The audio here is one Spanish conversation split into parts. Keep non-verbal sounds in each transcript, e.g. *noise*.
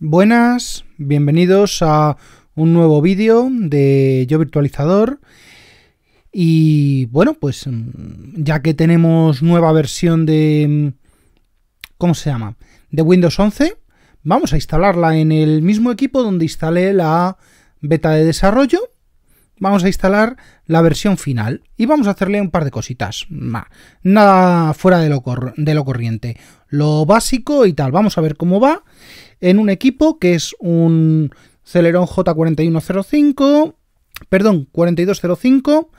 Buenas, bienvenidos a un nuevo vídeo de Yo Virtualizador. Y bueno, pues mm, ya que tenemos nueva versión de... Mm, ¿Cómo se llama? De Windows 11, vamos a instalarla en el mismo equipo donde instalé la beta de desarrollo. Vamos a instalar la versión final y vamos a hacerle un par de cositas. Nada fuera de lo, de lo corriente. Lo básico y tal. Vamos a ver cómo va en un equipo que es un Celeron J4105, perdón, 4205,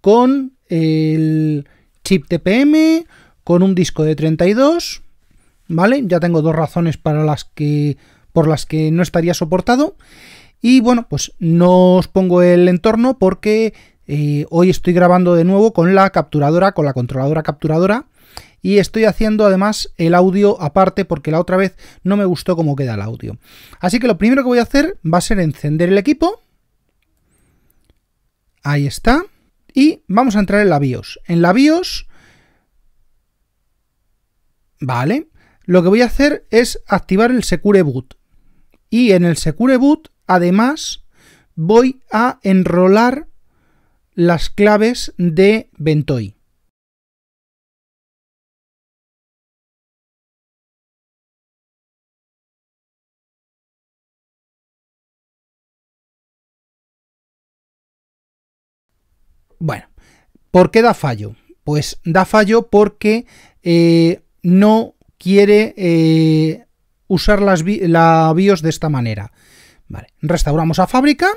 con el chip TPM, con un disco de 32, ¿vale? Ya tengo dos razones para las que por las que no estaría soportado. Y bueno, pues no os pongo el entorno porque eh, hoy estoy grabando de nuevo con la capturadora, con la controladora capturadora, y estoy haciendo además el audio aparte porque la otra vez no me gustó cómo queda el audio. Así que lo primero que voy a hacer va a ser encender el equipo. Ahí está. Y vamos a entrar en la BIOS. En la BIOS... Vale. Lo que voy a hacer es activar el Secure Boot. Y en el Secure Boot, además, voy a enrolar las claves de Ventoy. Bueno, ¿por qué da fallo? Pues da fallo porque eh, no quiere eh, usar las, la BIOS de esta manera. Vale, restauramos a fábrica.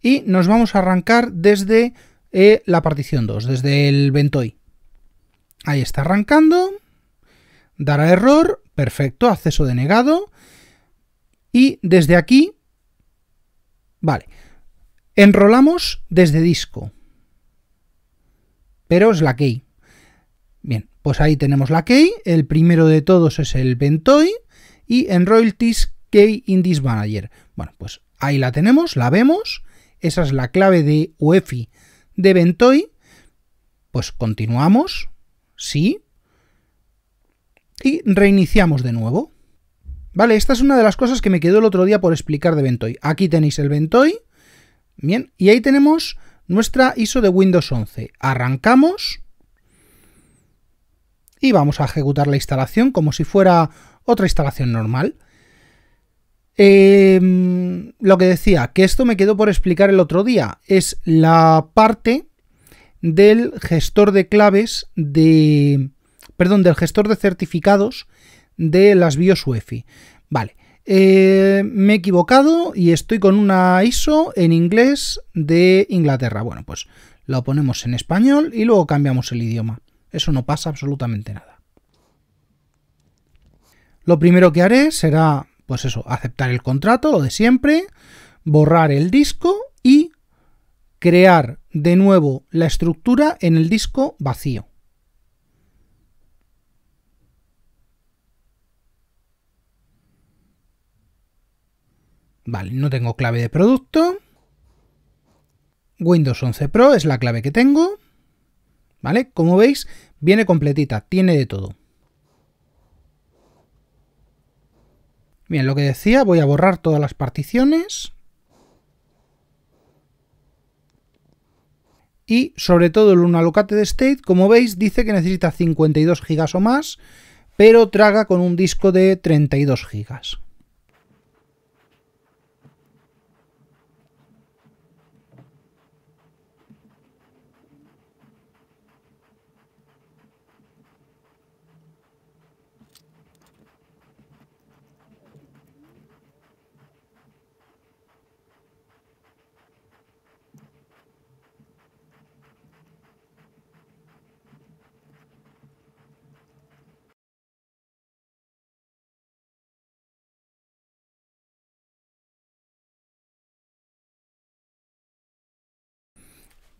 Y nos vamos a arrancar desde eh, la partición 2, desde el Ventoy. Ahí está arrancando. Dará error. Perfecto, acceso denegado. Y desde aquí... Vale. Enrolamos desde disco. Pero es la key. Bien, pues ahí tenemos la key. El primero de todos es el Ventoy y en royalties key in this manager. Bueno, pues ahí la tenemos, la vemos. Esa es la clave de UEFI de Ventoy, Pues continuamos. Sí. Y reiniciamos de nuevo. Vale, esta es una de las cosas que me quedó el otro día por explicar de Ventoy, Aquí tenéis el Ventoy, Bien, y ahí tenemos nuestra ISO de Windows 11. Arrancamos y vamos a ejecutar la instalación como si fuera otra instalación normal. Em, lo que decía, que esto me quedó por explicar el otro día, es la parte del gestor de claves de... perdón, del gestor de certificados de las BIOS UEFI. Vale, eh, me he equivocado y estoy con una ISO en inglés de Inglaterra. Bueno, pues lo ponemos en español y luego cambiamos el idioma. Eso no pasa absolutamente nada. Lo primero que haré será, pues eso, aceptar el contrato, lo de siempre, borrar el disco y crear de nuevo la estructura en el disco vacío. Vale, no tengo clave de producto. Windows 11 Pro es la clave que tengo. ¿Vale? Como veis, viene completita, tiene de todo. Bien, lo que decía, voy a borrar todas las particiones. Y sobre todo el Unalocate de State, como veis, dice que necesita 52 GB o más, pero traga con un disco de 32 GB.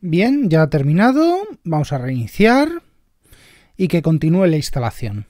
Bien, ya ha terminado. Vamos a reiniciar y que continúe la instalación.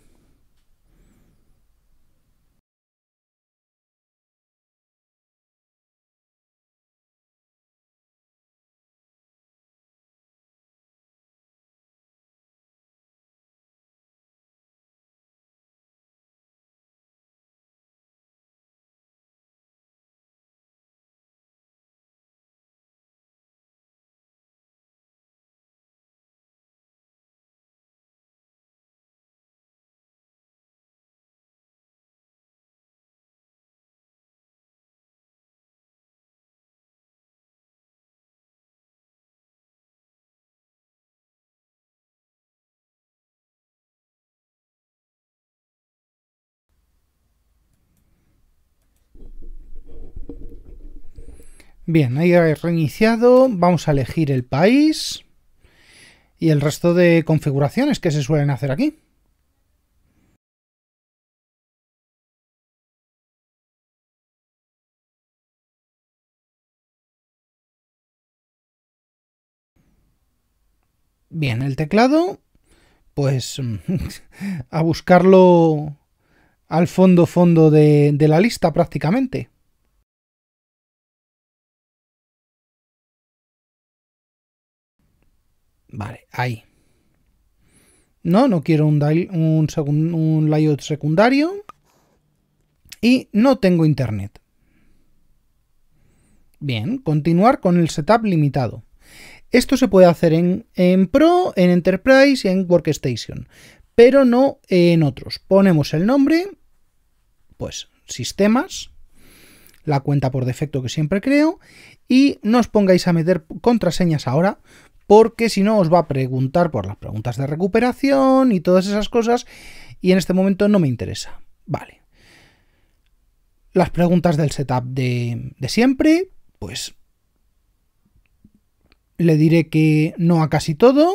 Bien, ahí he reiniciado, vamos a elegir el país y el resto de configuraciones que se suelen hacer aquí. Bien, el teclado, pues *laughs* a buscarlo al fondo fondo de la lista prácticamente. Vale, ahí. No, no quiero un, un, layout secundario. Y no tengo internet. Bien, continuar con el setup limitado. Esto se puede hacer en, en, Pro, en Enterprise y en Workstation, pero no en otros. Ponemos el nombre, pues sistemas, la cuenta por defecto que siempre creo y no os pongáis a meter contraseñas ahora porque si no os va a preguntar por las preguntas de recuperación y todas esas cosas y en este momento no me interesa. Vale. Las preguntas del setup de, siempre, pues le diré que no a casi todo.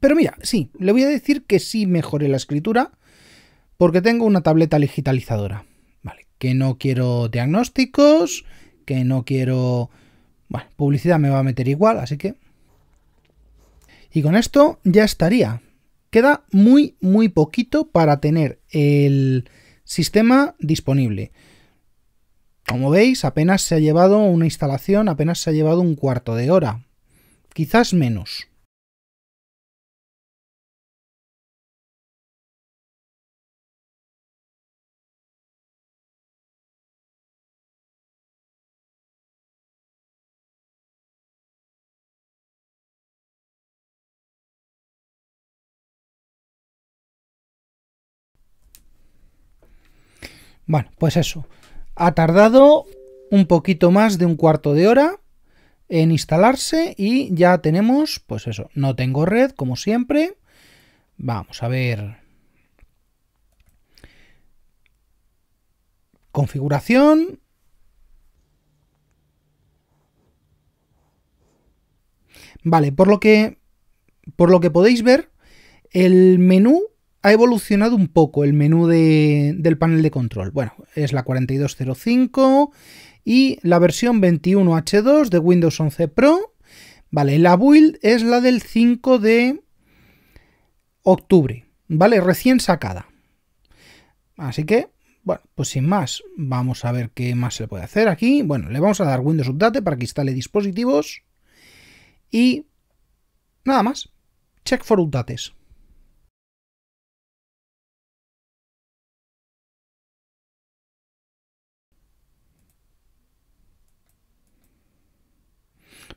Pero mira, sí, le voy a decir que sí mejoré la escritura porque tengo una tableta digitalizadora que no quiero diagnósticos, que no quiero... Bueno, publicidad me va a meter igual, así que... Y con esto ya estaría. Queda muy, muy poquito para tener el sistema disponible. Como veis, apenas se ha llevado una instalación, apenas se ha llevado un cuarto de hora. Quizás menos. Bueno, pues eso. Ha tardado un poquito más de un cuarto de hora en instalarse y ya tenemos, pues eso, no tengo red como siempre. Vamos a ver. Configuración. Vale, por lo que por lo que podéis ver, el menú ha evolucionado un poco el menú del panel de control. Bueno, es la 4205 y la versión 21H2 de Windows 11 Pro. Vale, la build es la del 5 de octubre, ¿vale? Recién sacada. Así que, bueno, pues sin más, vamos a ver qué más se puede hacer aquí. Bueno, le vamos a dar Windows Update para que instale dispositivos y nada más. Check for updates.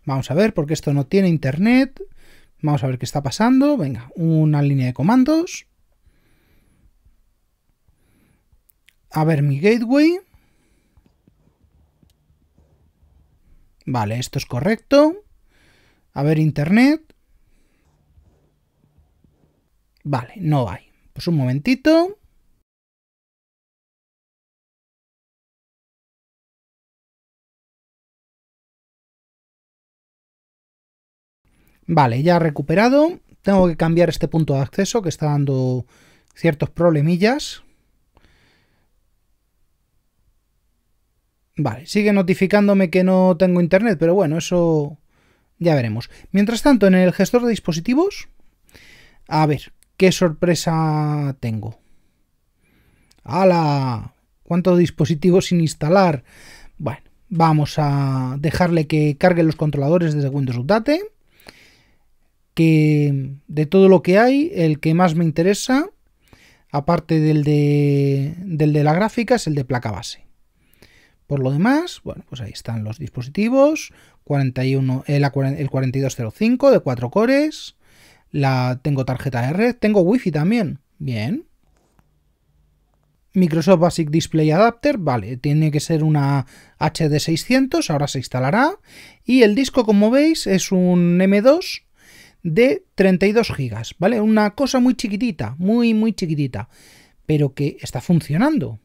Vamos a ver, porque esto no tiene internet. Vamos a ver qué está pasando. Venga, una línea de comandos. A ver mi gateway. Vale, esto es correcto. A ver internet. Vale, no hay. Pues un momentito. Vale, ya recuperado. Tengo que cambiar este punto de acceso que está dando ciertos problemillas. Vale, sigue notificándome que no tengo internet, pero bueno, eso ya veremos. Mientras tanto, en el gestor de dispositivos, a ver, qué sorpresa tengo. ¡Hala! ¿Cuántos dispositivos sin instalar? Bueno, vamos a dejarle que cargue los controladores desde Windows Update que de todo lo que hay, el que más me interesa, aparte del de, la gráfica, es el de placa base. Por lo demás, bueno, pues ahí están los dispositivos, 41, eh, el, el 4205 de 4 cores, la, tengo tarjeta de red, tengo wifi también, bien. Microsoft Basic Display Adapter, vale, tiene que ser una HD600, ahora se instalará. Y el disco, como veis, es un M2 de 32 gigas, ¿vale? Una cosa muy chiquitita, muy, muy chiquitita, pero que está funcionando.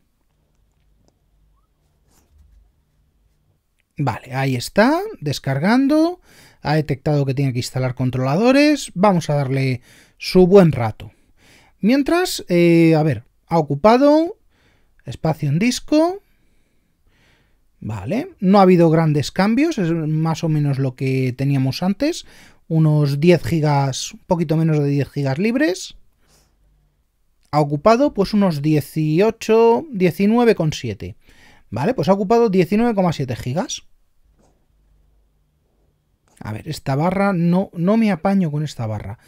Vale, ahí está, descargando, ha detectado que tiene que instalar controladores, vamos a darle su buen rato. Mientras, eh, a ver, ha ocupado espacio en disco, Vale, no ha habido grandes cambios, es más o menos lo que teníamos antes unos 10 gigas, un poquito menos de 10 gigas libres. Ha ocupado pues unos 18, 19,7. Vale, pues ha ocupado 19,7 gigas. A ver, esta barra, no, no me apaño con esta barra.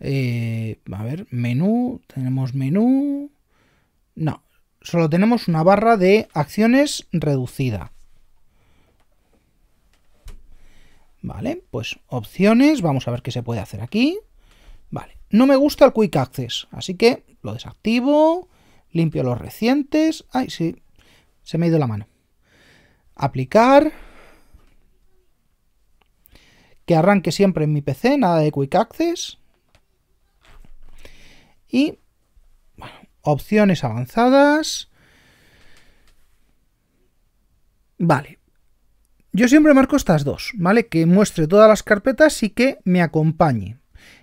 Eh, a ver, menú, tenemos menú. No, solo tenemos una barra de acciones reducida. Vale, pues opciones, vamos a ver qué se puede hacer aquí. Vale, no me gusta el Quick Access, así que lo desactivo, limpio los recientes. Ay, sí, se me ha ido la mano. Aplicar. Que arranque siempre en mi PC, nada de Quick Access. Y, bueno, opciones avanzadas. Vale, yo siempre marco estas dos, ¿vale? Que muestre todas las carpetas y que me acompañe.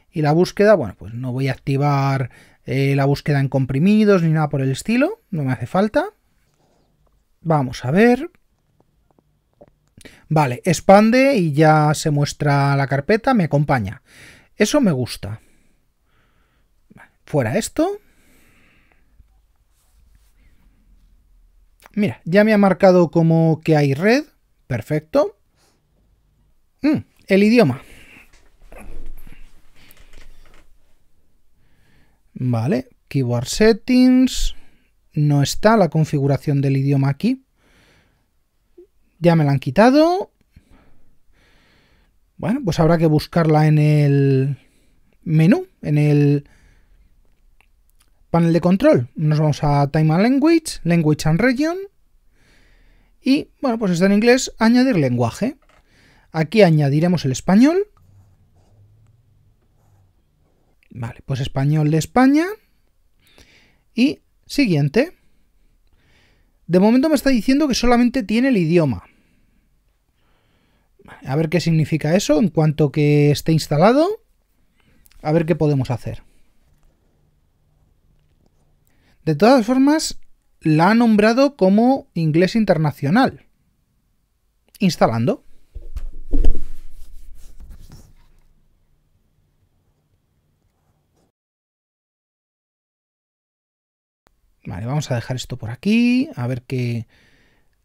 Y la búsqueda, bueno, pues no voy a activar eh, la búsqueda en comprimidos ni nada por el estilo, no me hace falta. Vamos a ver. Vale, expande y ya se muestra la carpeta, me acompaña. Eso me gusta. Fuera esto. Mira, ya me ha marcado como que hay red. Perfecto. Mm, el idioma. Vale, Keyboard Settings. No está la configuración del idioma aquí. Ya me la han quitado. Bueno, pues habrá que buscarla en el menú, en el panel de control. Nos vamos a Time and Language, Language and Region. Y, bueno, pues está en inglés, añadir lenguaje. Aquí añadiremos el español. Vale, pues español de España. Y siguiente. De momento me está diciendo que solamente tiene el idioma. A ver qué significa eso en cuanto que esté instalado. A ver qué podemos hacer. De todas formas, la ha nombrado como inglés internacional. Instalando. Vale, vamos a dejar esto por aquí, a ver qué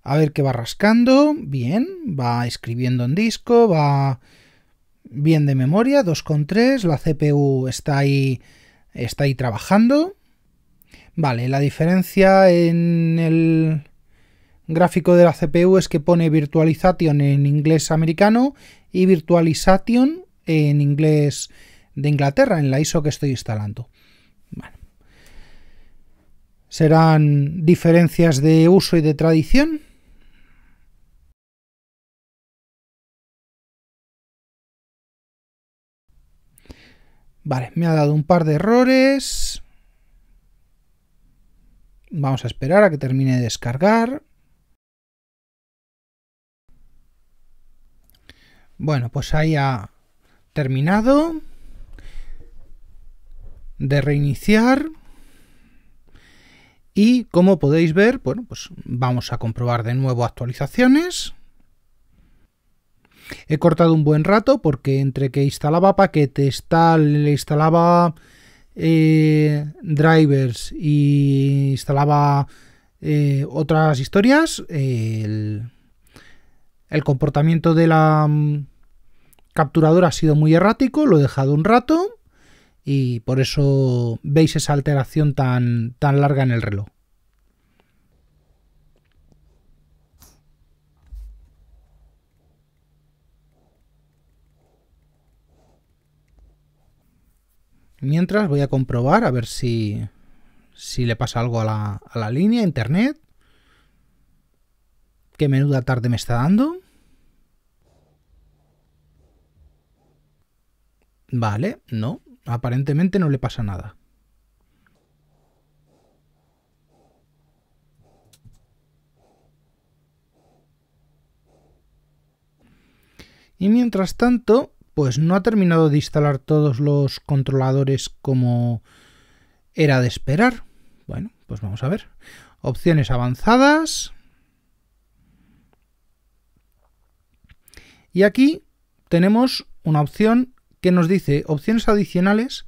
a ver qué va rascando. Bien, va escribiendo en disco, va bien de memoria, 2.3, la CPU está ahí está ahí trabajando. Vale, la diferencia en el gráfico de la CPU es que pone virtualization en inglés americano y virtualization en inglés de Inglaterra, en la ISO que estoy instalando. Serán diferencias de uso y de tradición. Vale, me ha dado un par de errores. Vamos a esperar a que termine de descargar. Bueno, pues ahí ha terminado de reiniciar. Y como podéis ver, bueno, pues vamos a comprobar de nuevo actualizaciones. He cortado un buen rato porque entre que instalaba paquetes, le instalaba eh, drivers y instalaba eh, otras historias, el, comportamiento de la mm, capturadora ha sido muy errático, lo he dejado un rato y por eso veis esa alteración tan, tan larga en el reloj. Mientras voy a comprobar a ver si, le pasa algo a la, a la línea, internet. Qué menuda tarde me está dando. Vale, no, aparentemente no le pasa nada. Y mientras tanto, pues no ha terminado de instalar todos los controladores como era de esperar. Bueno, pues vamos a ver. Opciones avanzadas. Y aquí tenemos una opción que nos dice opciones adicionales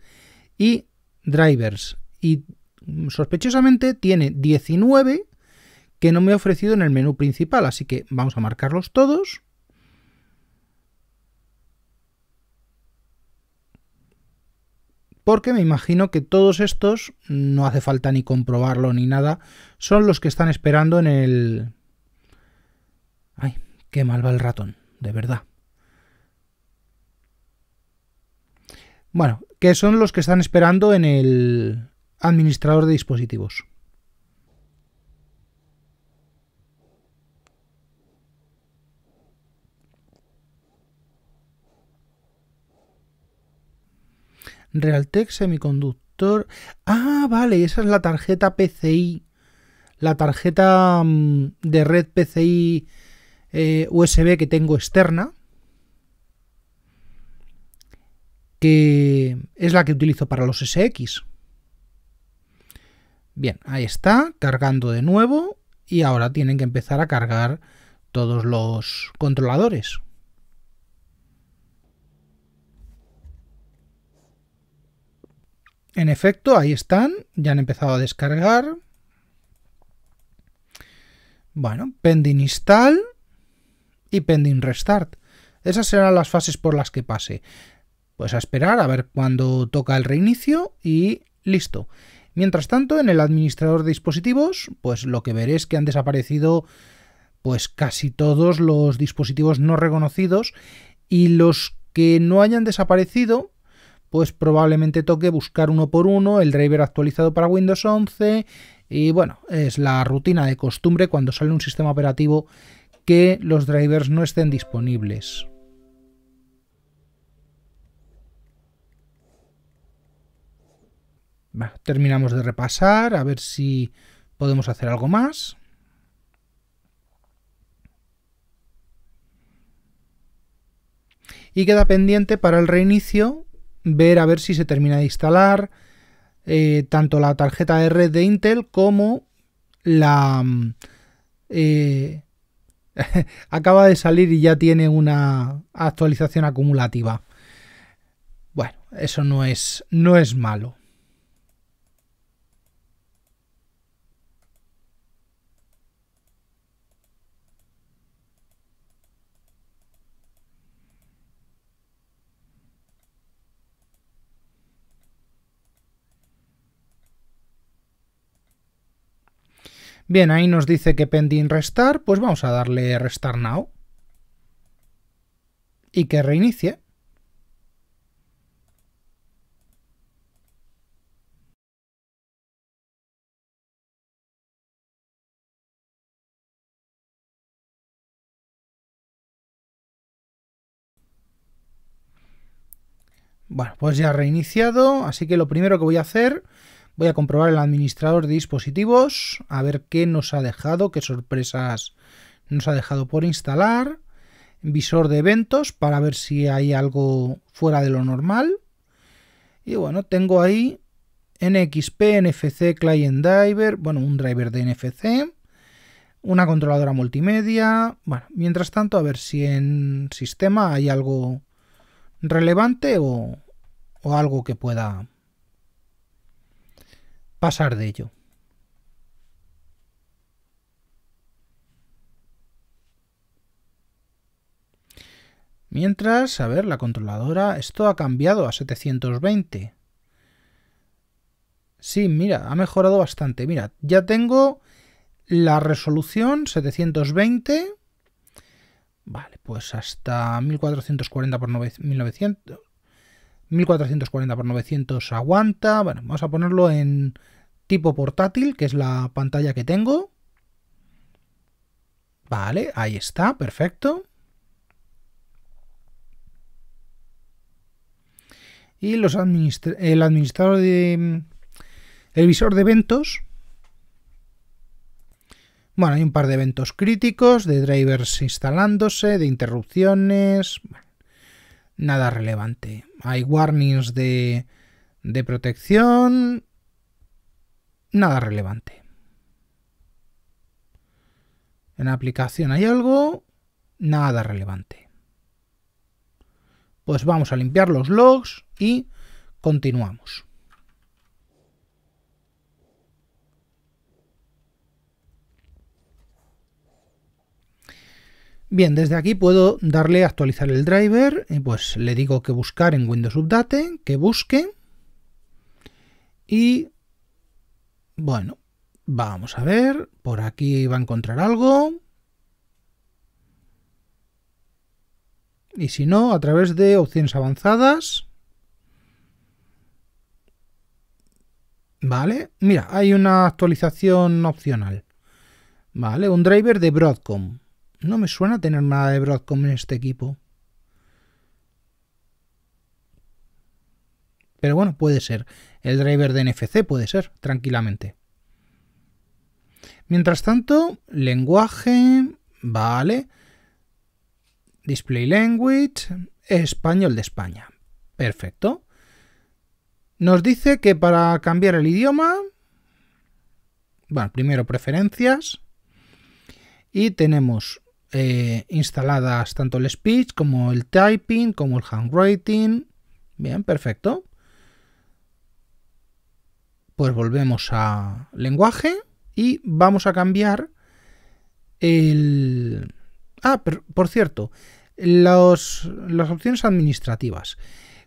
y drivers. Y sospechosamente tiene 19 que no me ha ofrecido en el menú principal, así que vamos a marcarlos todos. porque me imagino que todos estos, no hace falta ni comprobarlo ni nada, son los que están esperando en el... ¡Ay, qué mal va el ratón! De verdad. Bueno, que son los que están esperando en el administrador de dispositivos. Realtek Semiconductor. Ah, vale, esa es la tarjeta PCI. La tarjeta mm, de red PCI eh, USB que tengo externa. Que es la que utilizo para los SX. Bien, ahí está, cargando de nuevo y ahora tienen que empezar a cargar todos los controladores. En efecto, ahí están, ya han empezado a descargar. Bueno, pending install y pending restart. Esas serán las fases por las que pase. Pues a esperar a ver cuándo toca el reinicio y listo. Mientras tanto, en el administrador de dispositivos, pues lo que veré es que han desaparecido pues casi todos los dispositivos no reconocidos y los que no hayan desaparecido pues probablemente toque buscar uno por uno el driver actualizado para Windows 11 y bueno, es la rutina de costumbre cuando sale un sistema operativo que los drivers no estén disponibles. terminamos de repasar, a ver si podemos hacer algo más. Y queda pendiente para el reinicio ver a ver si se termina de instalar eh, tanto la tarjeta de red de Intel como la... Mm, eh, *laughs* acaba de salir y ya tiene una actualización acumulativa. Bueno, eso no es, no es malo. Bien, ahí nos dice que pending restar, pues vamos a darle restar now. Y que reinicie. Bueno, pues ya ha reiniciado, así que lo primero que voy a hacer Voy a comprobar el administrador de dispositivos, a ver qué nos ha dejado, qué sorpresas nos ha dejado por instalar. Visor de eventos para ver si hay algo fuera de lo normal. Y bueno, tengo ahí NXP, NFC, Client Driver, bueno, un driver de NFC, una controladora multimedia. Bueno, mientras tanto, a ver si en sistema hay algo relevante o, o algo que pueda pasar de ello. Mientras, a ver, la controladora, esto ha cambiado a 720. Sí, mira, ha mejorado bastante. Mira, ya tengo la resolución 720. Vale, pues hasta 1440 por 9, 1440 por 900 aguanta. Bueno, vamos a ponerlo en tipo portátil, que es la pantalla que tengo. Vale, ahí está, perfecto. Y los el administrador de... El visor de eventos. Bueno, hay un par de eventos críticos, de drivers instalándose, de interrupciones nada relevante. Hay warnings de, de protección, nada relevante. En aplicación hay algo, nada relevante. Pues vamos a limpiar los logs y continuamos. Bien, desde aquí puedo darle a actualizar el driver, y eh, pues le digo que buscar en Windows Update, que busque, y bueno, vamos a ver, por aquí va a encontrar algo, y si no, a través de opciones avanzadas, vale, mira, hay una actualización opcional, vale, un driver de Broadcom, no me suena tener nada de Broadcom en este equipo. Pero bueno, puede ser. El driver de NFC puede ser, tranquilamente. Mientras tanto, lenguaje, vale. Display language, español de España. Perfecto. Nos dice que para cambiar el idioma, bueno, primero preferencias. Y tenemos eh, instaladas tanto el speech como el typing, como el handwriting. Bien, perfecto. Pues volvemos a lenguaje y vamos a cambiar el... Ah, por cierto, las opciones administrativas.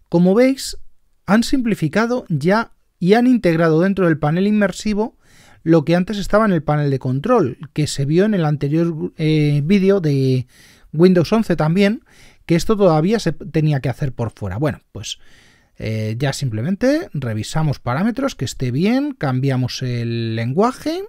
Como veis, han simplificado ya y han integrado dentro del panel inmersivo lo que antes estaba en el panel de control, que se vio en el anterior eh, vídeo de Windows 11 también, que esto todavía se tenía que hacer por fuera. Bueno, pues eh, ya simplemente revisamos parámetros, que esté bien, cambiamos el lenguaje.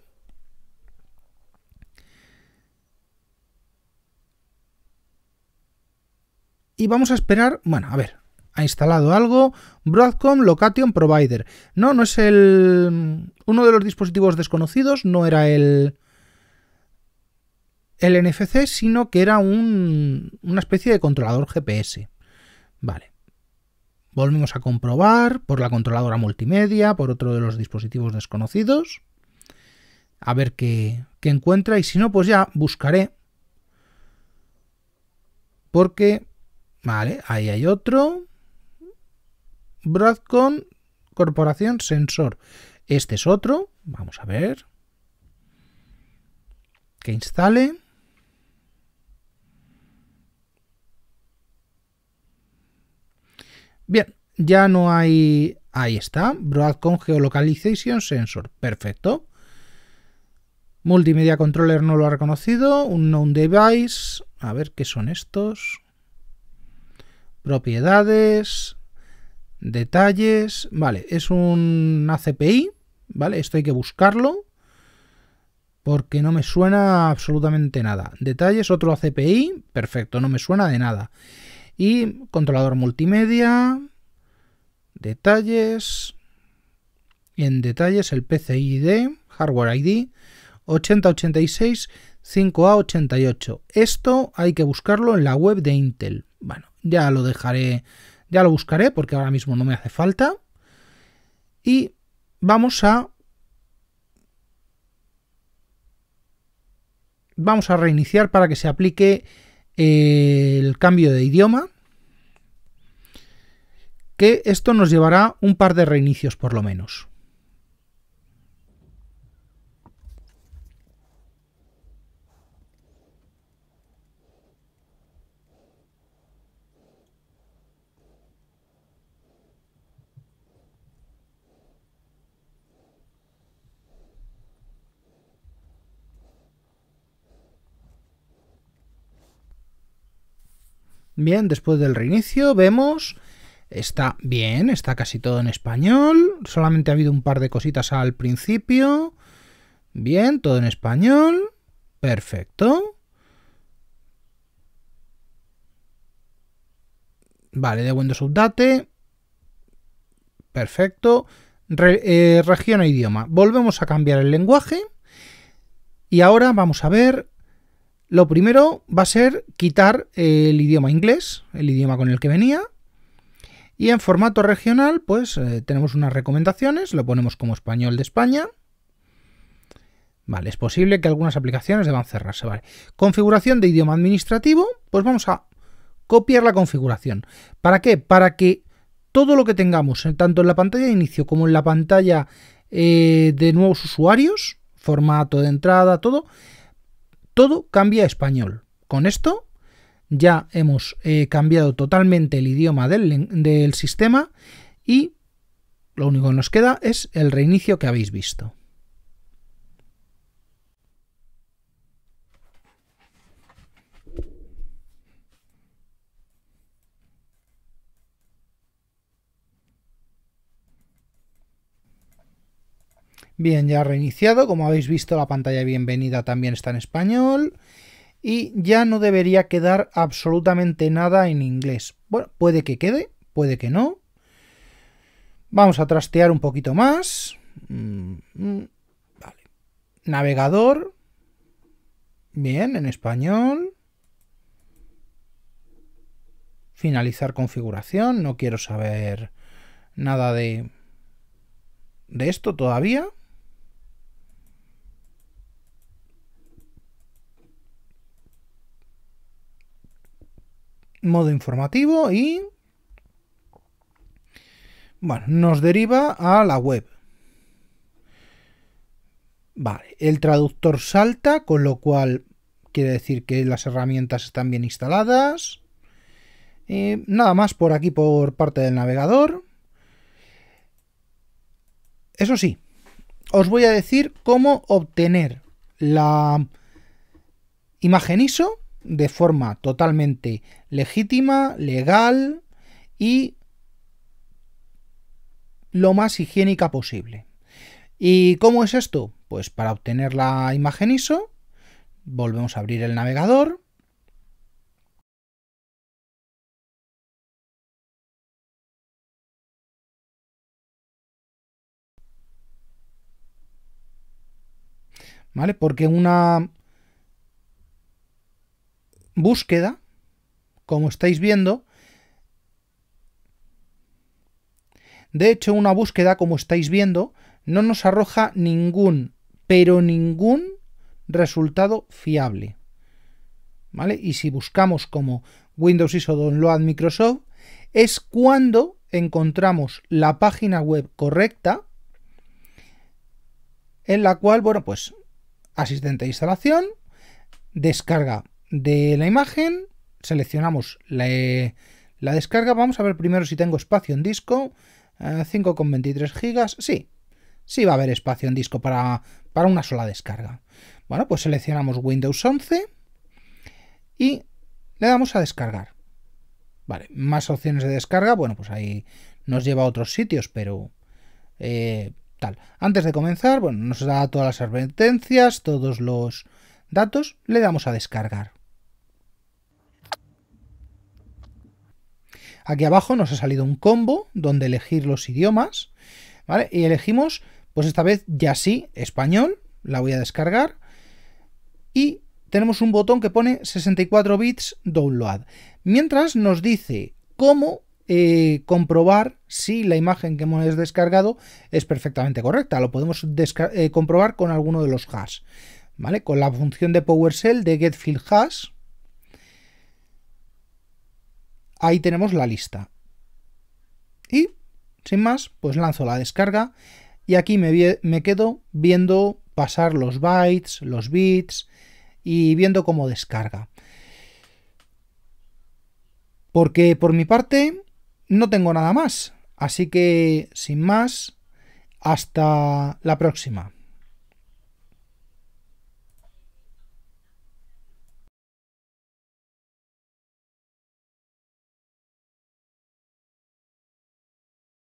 Y vamos a esperar, bueno, a ver, ha instalado algo, Broadcom Location Provider. No, no es el... Uno de los dispositivos desconocidos no era el... El NFC, sino que era un, una especie de controlador GPS. Vale. Volvemos a comprobar por la controladora multimedia, por otro de los dispositivos desconocidos. A ver qué, qué encuentra y si no, pues ya buscaré. Porque... Vale, ahí hay otro. Broadcom Corporación Sensor. Este es otro. Vamos a ver. Que instale. Bien, ya no hay... Ahí está. Broadcom Geolocalization Sensor. Perfecto. Multimedia Controller no lo ha reconocido. Un Known Device. A ver qué son estos. Propiedades. Detalles, vale, es un ACPI, ¿vale? Esto hay que buscarlo porque no me suena absolutamente nada. Detalles, otro ACPI, perfecto, no me suena de nada. Y controlador multimedia, detalles, y en detalles el PCID, hardware ID, 8086 5A88. Esto hay que buscarlo en la web de Intel. Bueno, ya lo dejaré ya lo buscaré porque ahora mismo no me hace falta. Y vamos a... Vamos a reiniciar para que se aplique eh, el cambio de idioma. Que esto nos llevará un par de reinicios por lo menos. Bien, después del reinicio vemos... Está bien, está casi todo en español. Solamente ha habido un par de cositas al principio. Bien, todo en español. Perfecto. Vale, de Windows Update. Perfecto. Eh, región e idioma. Volvemos a cambiar el lenguaje. Y ahora vamos a ver lo primero va a ser quitar el idioma inglés, el idioma con el que venía. Y en formato regional, pues eh, tenemos unas recomendaciones, lo ponemos como español de España. Vale, es posible que algunas aplicaciones deban cerrarse, vale. Configuración de idioma administrativo, pues vamos a copiar la configuración. ¿Para qué? Para que todo lo que tengamos, eh, tanto en la pantalla de inicio como en la pantalla eh, de nuevos usuarios, formato de entrada, todo, todo cambia a español. Con esto ya hemos eh, cambiado totalmente el idioma del sistema y lo único que nos queda es el reinicio que habéis visto. Bien, ya reiniciado, como habéis visto la pantalla de bienvenida también está en español y ya no debería quedar absolutamente nada en inglés. Bueno, puede que quede, puede que no. Vamos a trastear un poquito más. Mm, mm, vale. Navegador. Bien, en español. Finalizar configuración. No quiero saber nada de, de esto todavía. modo informativo y... Bueno, nos deriva a la web. Vale, el traductor salta, con lo cual quiere decir que las herramientas están bien instaladas. Eh, nada más por aquí, por parte del navegador. Eso sí, os voy a decir cómo obtener la imagen ISO de forma totalmente legítima, legal y lo más higiénica posible. ¿Y cómo es esto? Pues para obtener la imagen ISO, volvemos a abrir el navegador. ¿Vale? Porque una búsqueda, como estáis viendo, de hecho una búsqueda, como estáis viendo, no nos arroja ningún, pero ningún resultado fiable. ¿Vale? Y si buscamos como Windows ISO Download Microsoft, es cuando encontramos la página web correcta en la cual, bueno, pues asistente de instalación, descarga de la imagen, seleccionamos eh, la, descarga. Vamos a ver primero si tengo espacio en disco. 5,23 eh, gigas. Sí, sí va a haber espacio en disco para, para una sola descarga. Bueno, pues seleccionamos Windows 11 y le damos a descargar. Vale, más opciones de descarga. Bueno, pues ahí nos lleva a otros sitios, pero eh, tal. Antes de comenzar, bueno, nos da todas las advertencias, todos los datos, le damos a descargar. Aquí abajo nos ha salido un combo donde elegir los idiomas, Y elegimos, pues esta vez ya sí, español, la voy a descargar. Y tenemos un botón que pone 64 bits download. Mientras nos dice cómo eh, comprobar si la imagen que hemos descargado es perfectamente correcta. Lo podemos eh, comprobar con alguno de los hash. Con la función de PowerShell de getFieldHash, ahí tenemos la lista. Y, sin más, pues lanzo la descarga y aquí me, me quedo viendo pasar los bytes, los bits y viendo cómo descarga. Porque por mi parte no tengo nada más. Así que, sin más, hasta la próxima.